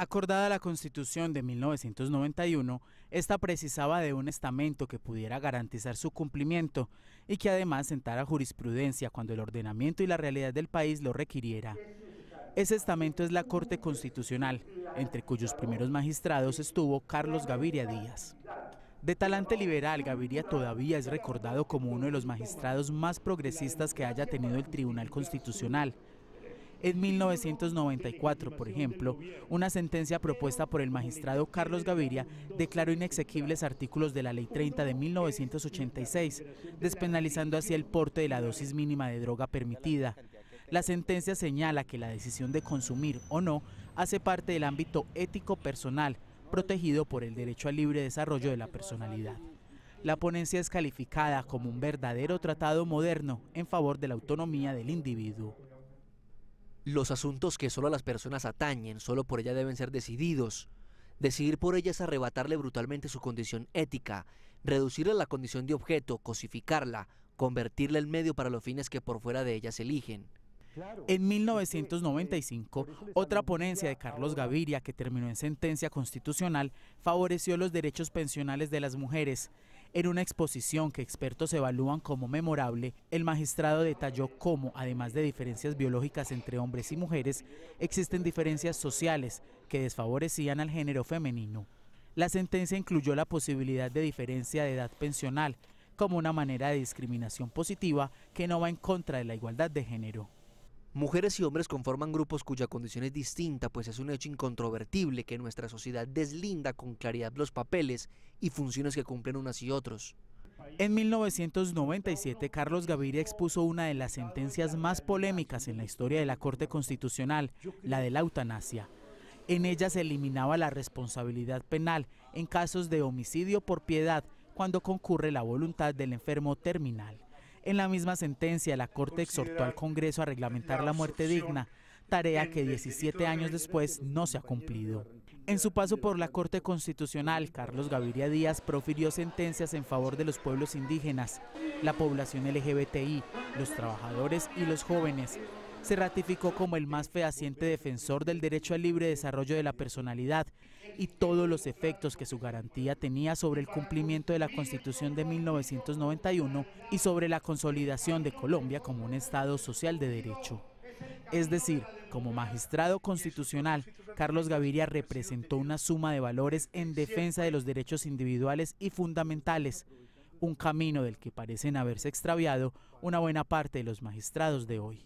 Acordada la Constitución de 1991, esta precisaba de un estamento que pudiera garantizar su cumplimiento y que además sentara jurisprudencia cuando el ordenamiento y la realidad del país lo requiriera. Ese estamento es la Corte Constitucional, entre cuyos primeros magistrados estuvo Carlos Gaviria Díaz. De talante liberal, Gaviria todavía es recordado como uno de los magistrados más progresistas que haya tenido el Tribunal Constitucional. En 1994, por ejemplo, una sentencia propuesta por el magistrado Carlos Gaviria declaró inexequibles artículos de la Ley 30 de 1986, despenalizando así el porte de la dosis mínima de droga permitida. La sentencia señala que la decisión de consumir o no hace parte del ámbito ético personal, protegido por el derecho al libre desarrollo de la personalidad. La ponencia es calificada como un verdadero tratado moderno en favor de la autonomía del individuo los asuntos que solo a las personas atañen, solo por ella deben ser decididos. Decidir por ellas es arrebatarle brutalmente su condición ética, reducirle la condición de objeto, cosificarla, convertirla en medio para los fines que por fuera de ellas eligen. En 1995, otra ponencia de Carlos Gaviria, que terminó en sentencia constitucional, favoreció los derechos pensionales de las mujeres. En una exposición que expertos evalúan como memorable, el magistrado detalló cómo, además de diferencias biológicas entre hombres y mujeres, existen diferencias sociales que desfavorecían al género femenino. La sentencia incluyó la posibilidad de diferencia de edad pensional como una manera de discriminación positiva que no va en contra de la igualdad de género. Mujeres y hombres conforman grupos cuya condición es distinta, pues es un hecho incontrovertible que nuestra sociedad deslinda con claridad los papeles y funciones que cumplen unas y otros. En 1997, Carlos Gaviria expuso una de las sentencias más polémicas en la historia de la Corte Constitucional, la de la eutanasia. En ella se eliminaba la responsabilidad penal en casos de homicidio por piedad cuando concurre la voluntad del enfermo terminal. En la misma sentencia, la Corte exhortó al Congreso a reglamentar la muerte digna, tarea que 17 años después no se ha cumplido. En su paso por la Corte Constitucional, Carlos Gaviria Díaz profirió sentencias en favor de los pueblos indígenas, la población LGBTI, los trabajadores y los jóvenes, se ratificó como el más fehaciente defensor del derecho al libre desarrollo de la personalidad y todos los efectos que su garantía tenía sobre el cumplimiento de la Constitución de 1991 y sobre la consolidación de Colombia como un Estado social de derecho. Es decir, como magistrado constitucional, Carlos Gaviria representó una suma de valores en defensa de los derechos individuales y fundamentales, un camino del que parecen haberse extraviado una buena parte de los magistrados de hoy.